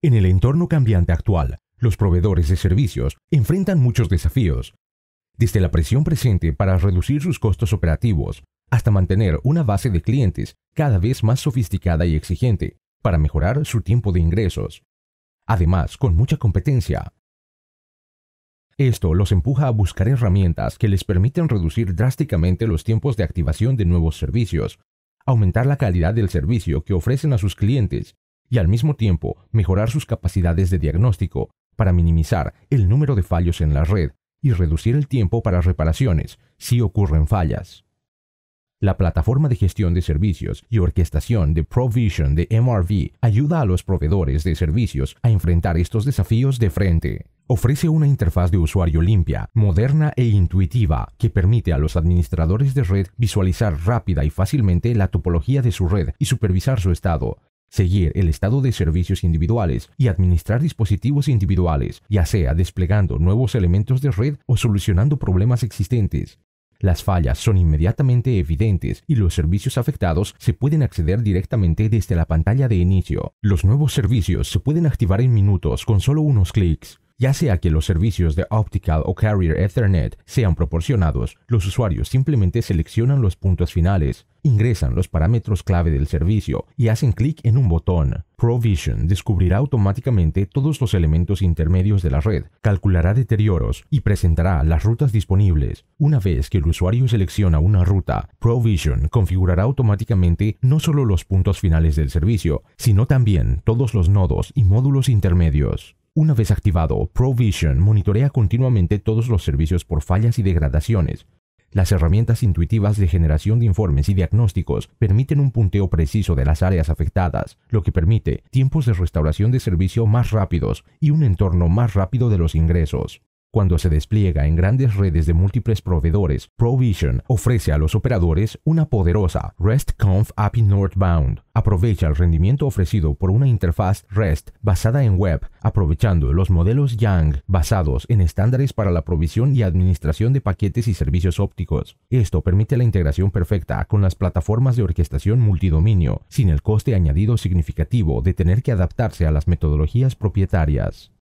En el entorno cambiante actual, los proveedores de servicios enfrentan muchos desafíos, desde la presión presente para reducir sus costos operativos hasta mantener una base de clientes cada vez más sofisticada y exigente para mejorar su tiempo de ingresos, además con mucha competencia. Esto los empuja a buscar herramientas que les permitan reducir drásticamente los tiempos de activación de nuevos servicios, aumentar la calidad del servicio que ofrecen a sus clientes y al mismo tiempo mejorar sus capacidades de diagnóstico para minimizar el número de fallos en la red y reducir el tiempo para reparaciones si ocurren fallas. La plataforma de gestión de servicios y orquestación de Provision de MRV ayuda a los proveedores de servicios a enfrentar estos desafíos de frente. Ofrece una interfaz de usuario limpia, moderna e intuitiva que permite a los administradores de red visualizar rápida y fácilmente la topología de su red y supervisar su estado, seguir el estado de servicios individuales y administrar dispositivos individuales, ya sea desplegando nuevos elementos de red o solucionando problemas existentes. Las fallas son inmediatamente evidentes y los servicios afectados se pueden acceder directamente desde la pantalla de inicio. Los nuevos servicios se pueden activar en minutos con solo unos clics. Ya sea que los servicios de Optical o Carrier Ethernet sean proporcionados, los usuarios simplemente seleccionan los puntos finales, ingresan los parámetros clave del servicio y hacen clic en un botón. ProVision descubrirá automáticamente todos los elementos intermedios de la red, calculará deterioros y presentará las rutas disponibles. Una vez que el usuario selecciona una ruta, ProVision configurará automáticamente no solo los puntos finales del servicio, sino también todos los nodos y módulos intermedios. Una vez activado, ProVision monitorea continuamente todos los servicios por fallas y degradaciones. Las herramientas intuitivas de generación de informes y diagnósticos permiten un punteo preciso de las áreas afectadas, lo que permite tiempos de restauración de servicio más rápidos y un entorno más rápido de los ingresos. Cuando se despliega en grandes redes de múltiples proveedores, ProVision ofrece a los operadores una poderosa RESTConf API Northbound. Aprovecha el rendimiento ofrecido por una interfaz REST basada en web, aprovechando los modelos Yang basados en estándares para la provisión y administración de paquetes y servicios ópticos. Esto permite la integración perfecta con las plataformas de orquestación multidominio, sin el coste añadido significativo de tener que adaptarse a las metodologías propietarias.